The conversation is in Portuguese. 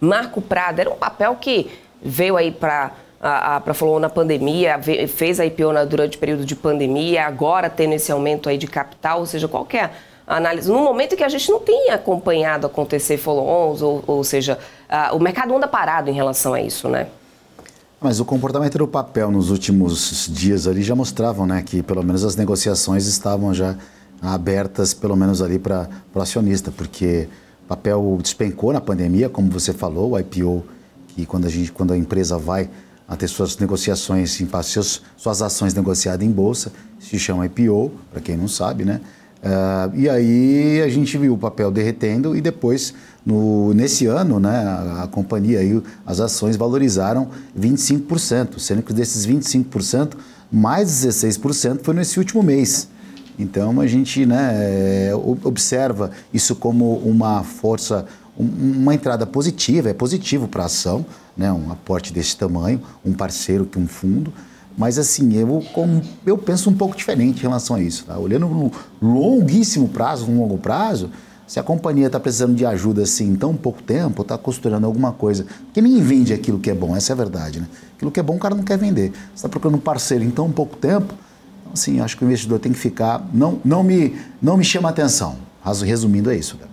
Marco Prado, era um papel que veio aí para a, a Prafalou na pandemia, fez a IPO durante o período de pandemia, agora tendo esse aumento aí de capital, ou seja, qualquer é análise, num momento que a gente não tem acompanhado acontecer follow-ons, ou, ou seja, a, o mercado anda parado em relação a isso, né? Mas o comportamento do papel nos últimos dias ali já mostravam, né, que pelo menos as negociações estavam já abertas, pelo menos ali para o acionista, porque papel despencou na pandemia, como você falou, o IPO, que quando a, gente, quando a empresa vai a ter suas negociações, seus, suas ações negociadas em bolsa, se chama IPO, para quem não sabe, né? Uh, e aí a gente viu o papel derretendo e depois, no, nesse ano, né, a, a companhia e as ações valorizaram 25%, sendo que desses 25%, mais 16% foi nesse último mês. Então a gente né, é, observa isso como uma força, uma entrada positiva, é positivo para a ação, né, um aporte desse tamanho, um parceiro que um fundo. Mas assim, eu, eu penso um pouco diferente em relação a isso. Tá? Olhando no longuíssimo prazo, no longo prazo, se a companhia está precisando de ajuda assim em tão pouco tempo, está costurando alguma coisa, Porque nem vende aquilo que é bom, essa é a verdade, né? Aquilo que é bom o cara não quer vender. Você está procurando um parceiro em tão pouco tempo, então, assim, acho que o investidor tem que ficar. Não, não, me, não me chama atenção. Resumindo, é isso.